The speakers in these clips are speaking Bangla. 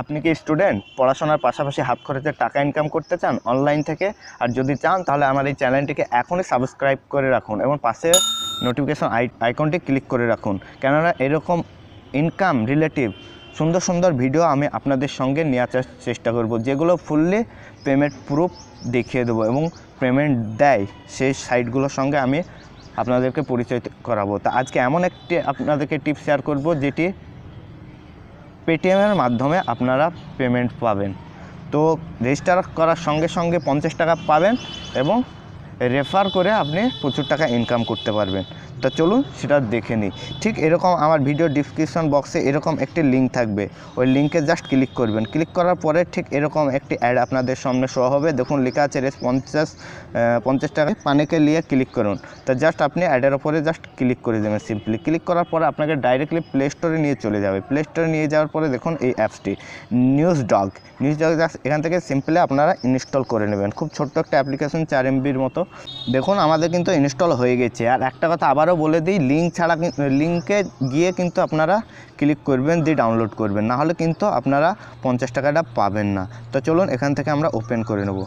আপনি কি স্টুডেন্ট পড়াশোনার পাশাপাশি হাফ খরচের টাকা ইনকাম করতে চান অনলাইন থেকে আর যদি চান তাহলে আমার এই চ্যানেলটিকে এখনই সাবস্ক্রাইব করে রাখুন এবং পাশে নোটিফিকেশন আইকনটি ক্লিক করে রাখুন কেননা এরকম ইনকাম রিলেটিভ সুন্দর সুন্দর ভিডিও আমি আপনাদের সঙ্গে নেওয়ার চেষ্টা করব যেগুলো ফুললি পেমেন্ট প্রুফ দেখিয়ে দেবো এবং পেমেন্ট দেয় সেই সাইটগুলোর সঙ্গে আমি আপনাদেরকে পরিচয় করাবো তা আজকে এমন একটি আপনাদেরকে টিপ শেয়ার করব যেটি পেটিএমের মাধ্যমে আপনারা পেমেন্ট পাবেন তো রেজিস্টার করার সঙ্গে সঙ্গে পঞ্চাশ টাকা পাবেন এবং রেফার করে আপনি প্রচুর টাকা ইনকাম করতে পারবেন তা চলুন সেটা দেখে নিই ঠিক এরকম আমার ভিডিও ডিসক্রিপশন বক্সে এরকম একটি লিঙ্ক থাকবে ওই লিঙ্কে জাস্ট ক্লিক করবেন ক্লিক করার পরে ঠিক এরকম একটি অ্যাড আপনাদের সামনে শো হবে দেখুন লেখা আছে রেস পঞ্চাশ পঞ্চাশ টাকা পানিকে নিয়ে ক্লিক করুন তো জাস্ট আপনি অ্যাডের ওপরে জাস্ট ক্লিক করে দেবেন সিম্পলি ক্লিক করার পরে আপনাকে ডাইরেক্টলি প্লে স্টোরে নিয়ে চলে যাবে প্লে স্টোরে নিয়ে যাওয়ার পরে দেখুন এই অ্যাপসটি News Dog News Dog just এখান থেকে সিম্পলি আপনারা ইনস্টল করে নেবেন খুব ছোট্ট একটা অ্যাপ্লিকেশন চার এমবির মতো দেখুন আমাদের কিন্তু ইনস্টল হয়ে গেছে আর একটা কথা আবার আবারও বলে দিই লিঙ্ক ছাড়া লিঙ্কে গিয়ে কিন্তু আপনারা ক্লিক করবেন দিয়ে ডাউনলোড করবেন না হলে কিন্তু আপনারা পঞ্চাশ টাকাটা পাবেন না তো চলুন এখান থেকে আমরা ওপেন করে নেব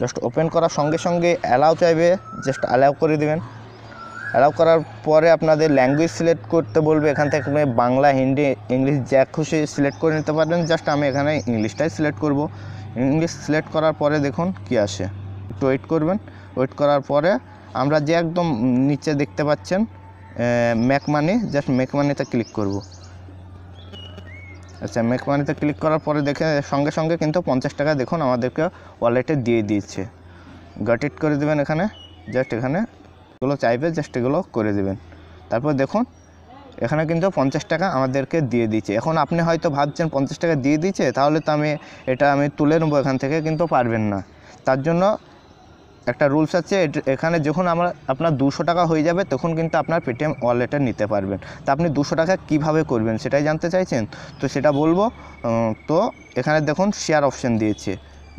জাস্ট ওপেন করার সঙ্গে সঙ্গে অ্যালাউ চাইবে জাস্ট অ্যালাউ করে দেবেন অ্যালাউ করার পরে আপনাদের ল্যাঙ্গুয়েজ সিলেক্ট করতে বলবে এখান থেকে আপনি বাংলা হিন্দি ইংলিশ যা খুশি সিলেক্ট করে নিতে পারবেন জাস্ট আমি এখানে ইংলিশটাই সিলেক্ট করব ইংলিশ সিলেক্ট করার পরে দেখুন কি আসে একটু ওয়েট করবেন ওয়েট করার পরে আমরা যে একদম নিচে দেখতে পাচ্ছেন ম্যাক মানি জাস্ট ম্যাক মানিতে ক্লিক করব আচ্ছা ম্যাক মানিতে ক্লিক করার পরে দেখে সঙ্গে সঙ্গে কিন্তু পঞ্চাশ টাকা দেখুন আমাদেরকে ওয়ালেটে দিয়ে দিয়েছে গাটেট করে দেবেন এখানে জাস্ট এখানে এগুলো চাইবে জাস্ট এগুলো করে দেবেন তারপর দেখুন এখানে কিন্তু পঞ্চাশ টাকা আমাদেরকে দিয়ে দিচ্ছে এখন আপনি হয়তো ভাবছেন পঞ্চাশ টাকা দিয়ে দিচ্ছে তাহলে তো আমি এটা আমি তুলে নেবো এখান থেকে কিন্তু পারবেন না তার জন্য একটা রুলস আছে এখানে যখন আমার আপনার দুশো টাকা হয়ে যাবে তখন কিন্তু আপনার পেটিএম ওয়ালেটে নিতে পারবেন তা আপনি দুশো টাকা কিভাবে করবেন সেটাই জানতে চাইছেন তো সেটা বলবো তো এখানে দেখুন শেয়ার অপশন দিয়েছে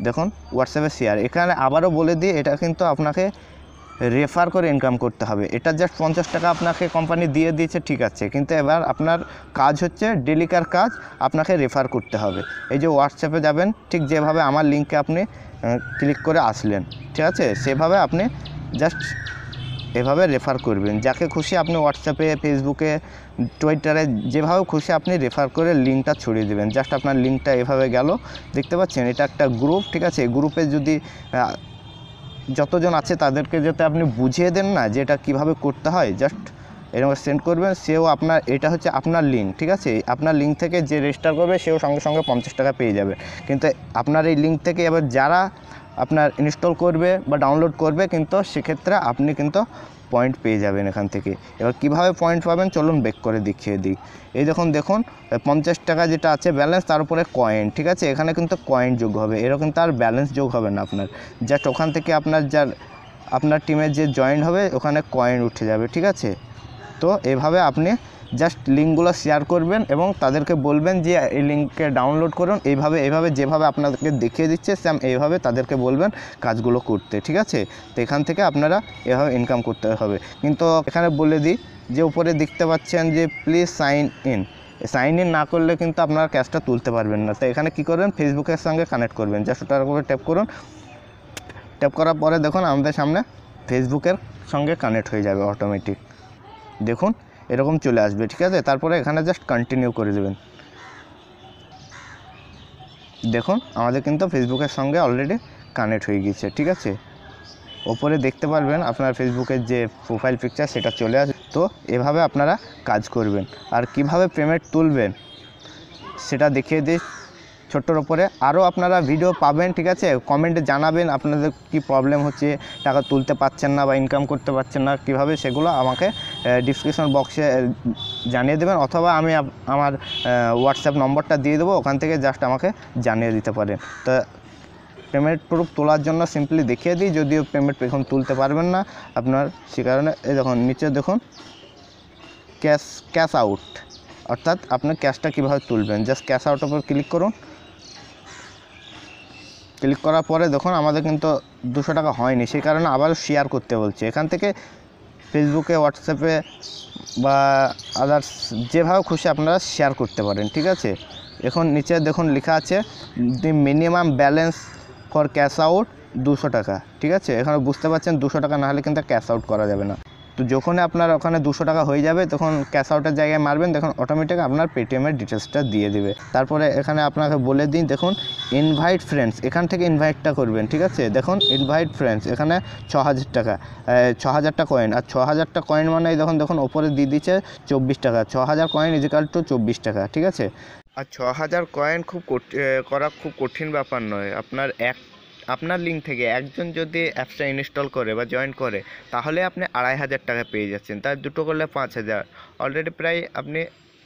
দেখুন হোয়াটসঅ্যাপে শেয়ার এখানে আবারও বলে দিয়ে এটা কিন্তু আপনাকে রেফার করে ইনকাম করতে হবে এটা জাস্ট পঞ্চাশ টাকা আপনাকে কোম্পানি দিয়ে দিয়েছে ঠিক আছে কিন্তু এবার আপনার কাজ হচ্ছে ডেলিকার কাজ আপনাকে রেফার করতে হবে এই যে হোয়াটসঅ্যাপে যাবেন ঠিক যেভাবে আমার লিঙ্কে আপনি ক্লিক করে আসলেন ঠিক আছে সেভাবে আপনি জাস্ট এভাবে রেফার করবেন যাকে খুশি আপনি হোয়াটসঅ্যাপে ফেসবুকে টুইটারে যেভাবে খুশি আপনি রেফার করে লিঙ্কটা ছড়িয়ে দেবেন জাস্ট আপনার লিঙ্কটা এভাবে গেল দেখতে পাচ্ছেন এটা একটা গ্রুপ ঠিক আছে গ্রুপে যদি যতজন আছে তাদেরকে যাতে আপনি বুঝিয়ে দেন না যে এটা কীভাবে করতে হয় জাস্ট এরকম সেন্ড করবেন সেও আপনার এটা হচ্ছে আপনার লিঙ্ক ঠিক আছে আপনার লিঙ্ক থেকে যে রেজিস্টার করবে সেও সঙ্গে সঙ্গে পঞ্চাশ টাকা পেয়ে যাবে কিন্তু আপনার এই লিঙ্ক থেকে এবার যারা আপনার ইনস্টল করবে বা ডাউনলোড করবে কিন্তু সেক্ষেত্রে আপনি কিন্তু পয়েন্ট পেয়ে যাবেন এখান থেকে এবার কিভাবে পয়েন্ট পাবেন চলুন বেক করে দেখিয়ে দিই এই যখন দেখুন পঞ্চাশ টাকা যেটা আছে ব্যালেন্স তার উপরে কয়েন ঠিক আছে এখানে কিন্তু কয়েন যোগ হবে এরকম তার ব্যালেন্স যোগ হবে না আপনার জাস্ট ওখান থেকে আপনার যার আপনার টিমের যে জয়েন হবে ওখানে কয়েন উঠে যাবে ঠিক আছে তো এভাবে আপনি জাস্ট লিঙ্কগুলো শেয়ার করবেন এবং তাদেরকে বলবেন যে এই লিঙ্ককে ডাউনলোড করুন এইভাবে এইভাবে যেভাবে আপনাদেরকে দেখিয়ে দিচ্ছে স্যাম এইভাবে তাদেরকে বলবেন কাজগুলো করতে ঠিক আছে তো এখান থেকে আপনারা এভাবে ইনকাম করতে হবে কিন্তু এখানে বলে দিই যে উপরে দেখতে পাচ্ছেন যে please sign in sign in না করলে কিন্তু আপনারা ক্যাশটা তুলতে পারবেন না তো এখানে কি করবেন ফেসবুকের সঙ্গে কানেক্ট করবেন জাস্ট ওটার উপরে ট্যাপ করুন ট্যাপ করার পরে দেখুন আমাদের সামনে ফেসবুকের সঙ্গে কানেক্ট হয়ে যাবে অটোমেটিক দেখুন এরকম চলে আসবে ঠিক আছে তারপরে এখানে জাস্ট কন্টিনিউ করে দেবেন দেখুন আমাদের কিন্তু ফেসবুকের সঙ্গে অলরেডি কানেক্ট হয়ে গিয়েছে ঠিক আছে ওপরে দেখতে পারবেন আপনার ফেসবুকের যে প্রোফাইল পিকচার সেটা চলে আসবে তো এভাবে আপনারা কাজ করবেন আর কিভাবে পেমেন্ট তুলবেন সেটা দেখিয়ে দিয়ে ছোট্টর ওপরে আরও আপনারা ভিডিও পাবেন ঠিক আছে কমেন্টে জানাবেন আপনাদের কি প্রবলেম হচ্ছে টাকা তুলতে পারছেন না বা ইনকাম করতে পারছেন না কিভাবে সেগুলো আমাকে ডিসক্রিপশন বক্সে জানিয়ে দেবেন অথবা আমি আমার হোয়াটসঅ্যাপ নম্বরটা দিয়ে দেবো ওখান থেকে জাস্ট আমাকে জানিয়ে দিতে পারে তো পেমেন্ট প্রুফ তোলার জন্য সিম্পলি দেখিয়ে দিই যদিও পেমেন্ট এখন তুলতে পারবেন না আপনার সে কারণে এই দেখুন নিচে দেখুন ক্যাশ ক্যাশ আউট অর্থাৎ আপনার ক্যাশটা কীভাবে তুলবেন জাস্ট ক্যাশ আউট উপর ক্লিক করুন ক্লিক করার পরে দেখুন আমাদের কিন্তু দুশো টাকা হয়নি সেই কারণে আবার শেয়ার করতে বলছে এখান থেকে ফেসবুকে হোয়াটসঅ্যাপে বা আদার্স যেভাবে খুশি আপনারা শেয়ার করতে পারেন ঠিক আছে এখন নিচে দেখুন লেখা আছে the minimum balance for cash out দুশো টাকা ঠিক আছে এখানে বুঝতে পারছেন দুশো টাকা না হলে কিন্তু ক্যাশ আউট করা যাবে না তো যখন আপনার ওখানে দুশো টাকা হয়ে যাবে তখন ক্যাশ আউটের জায়গায় মারবেন দেখুন অটোমেটিক আপনার পেটিএমের ডিটেলসটা দিয়ে দিবে তারপরে এখানে আপনাকে বলে দিন দেখুন ইনভাইট ফ্রেন্ডস এখান থেকে ইনভাইটটা করবেন ঠিক আছে দেখুন ইনভাইট ফ্রেন্ডস এখানে ছ হাজার টাকা ছ হাজারটা কয়েন আর ছ হাজারটা কয়েন মানে দেখুন দেখুন ওপরে দিয়ে দিচ্ছে চব্বিশ টাকা ছ হাজার কয়েন ইজিকাল টু চব্বিশ টাকা ঠিক আছে আর ছ হাজার কয়েন খুব করা খুব কঠিন ব্যাপার নয় আপনার এক আপনার লিঙ্ক থেকে একজন যদি অ্যাপসটা ইনস্টল করে বা জয়েন করে তাহলে আপনি আড়াই হাজার টাকা পেয়ে যাচ্ছেন তার দুটো করলে পাঁচ হাজার অলরেডি প্রায় আপনি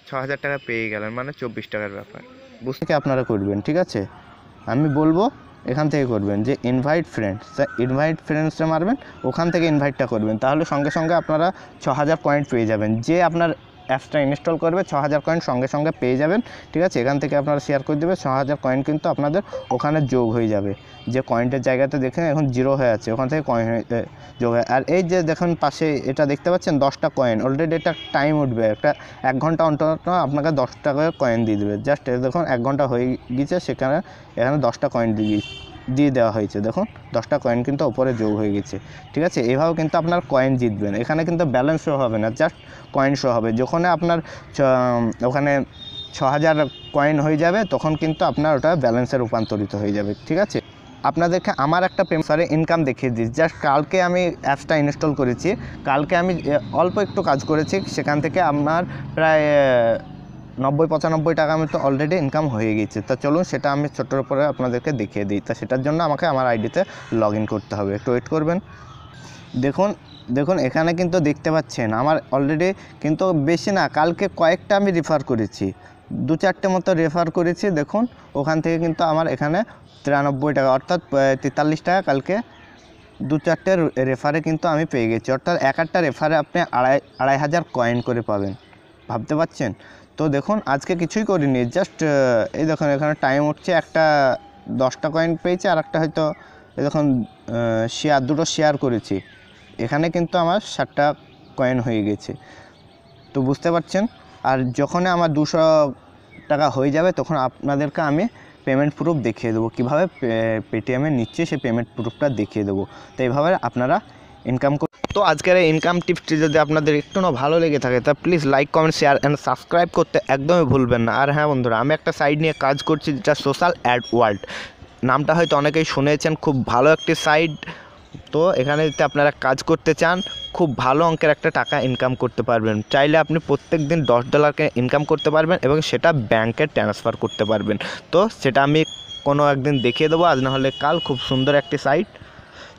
ছ হাজার টাকা পেয়ে গেলেন মানে চব্বিশ টাকার ব্যাপার বুঝতে আপনারা করবেন ঠিক আছে আমি বলবো এখান থেকে করবেন যে ইনভাইট ফ্রেন্ডস ইনভাইট ফ্রেন্ডসটা মারবেন ওখান থেকে ইনভাইটটা করবেন তাহলে সঙ্গে সঙ্গে আপনারা ছ হাজার পয়েন্ট পেয়ে যাবেন যে আপনার অ্যাপসটা ইনস্টল করবে ছ হাজার কয়েন সঙ্গে সঙ্গে পেয়ে যাবেন ঠিক আছে এখান থেকে আপনারা শেয়ার করে দেবে ছ হাজার কয়েন কিন্তু আপনাদের ওখানে যোগ হয়ে যাবে যে কয়েনটের জায়গাতে দেখেন এখন জিরো হয়ে আছে ওখান থেকে কয়েন যোগ হয় আর এই যে দেখুন পাশে এটা দেখতে পাচ্ছেন দশটা কয়েন অলরেডি এটা টাইম উঠবে একটা এক ঘন্টা অন্তর আপনাকে দশ টাকা কয়েন দিয়ে দেবে জাস্ট দেখুন এক ঘন্টা হয়ে গিয়েছে সেখানে এখানে দশটা কয়েন দিয়ে দিয়ে দেওয়া হয়েছে দেখুন দশটা কয়েন কিন্তু ওপরে যোগ হয়ে গেছে ঠিক আছে এভাবে কিন্তু আপনার কয়েন জিতবেন এখানে কিন্তু ব্যালেন্স শো হবে না জাস্ট কয়েন শো হবে যখন আপনার ওখানে ছ হাজার কয়েন হয়ে যাবে তখন কিন্তু আপনার ওটা ব্যালেন্সে রূপান্তরিত হয়ে যাবে ঠিক আছে আপনাদেরকে আমার একটা সরি ইনকাম দেখিয়ে দিই জাস্ট কালকে আমি অ্যাপসটা ইনস্টল করেছি কালকে আমি অল্প একটু কাজ করেছি সেখান থেকে আপনার প্রায় নব্বই পঁচানব্বই টাকা আমি তো অলরেডি ইনকাম হয়ে গেছে তা চলুন সেটা আমি ছোটোর উপরে আপনাদেরকে দেখিয়ে দিই তা সেটার জন্য আমাকে আমার আইডিতে লগ করতে হবে একটু ওয়েট করবেন দেখুন দেখুন এখানে কিন্তু দেখতে পাচ্ছেন আমার অলরেডি কিন্তু বেশি না কালকে কয়েকটা আমি রেফার করেছি দু চারটে মতো রেফার করেছি দেখুন ওখান থেকে কিন্তু আমার এখানে তিরানব্বই টাকা অর্থাৎ তেতাল্লিশ টাকা কালকে দু চারটে রেফারে কিন্তু আমি পেয়ে গেছি অর্থাৎ এক একটা রেফারে আপনি আড়াই আড়াই হাজার কয়েন করে পাবেন ভাবতে পারছেন তো দেখুন আজকে কিছুই করিনি জাস্ট এই দেখুন এখানে টাইম উঠছে একটা দশটা কয়েন পেয়েছে আর একটা হয়তো দেখুন শেয়ার দুটো শেয়ার করেছি এখানে কিন্তু আমার ষাটটা কয়েন হয়ে গেছে তো বুঝতে পারছেন আর যখন আমার দুশো টাকা হয়ে যাবে তখন আপনাদেরকে আমি পেমেন্ট প্রুফ দেখিয়ে দেবো কীভাবে পেটিএমের নিচ্ছে সে পেমেন্ট প্রুফটা দেখিয়ে দেবো তো এইভাবে আপনারা ইনকাম তো আজকের এই ইনকাম টিপসটি যদি আপনাদের একটু না ভালো লেগে থাকে তা please like comment share and subscribe করতে একদমই ভুলবেন না আর হ্যাঁ বন্ধুরা আমি একটা সাইট নিয়ে কাজ করছি যেটা সোশ্যাল অ্যাড ওয়ার্ল্ড নামটা হয়তো অনেকেই শুনেছেন খুব ভালো একটি সাইট তো এখানে যদি আপনারা কাজ করতে চান খুব ভালো অঙ্কের একটা টাকা ইনকাম করতে পারবেন চাইলে আপনি প্রত্যেক দিন দশ ডলারকে ইনকাম করতে পারবেন এবং সেটা ব্যাংকে ট্রান্সফার করতে পারবেন তো সেটা আমি কোনো একদিন দেখিয়ে দেবো আজ নাহলে কাল খুব সুন্দর একটি সাইট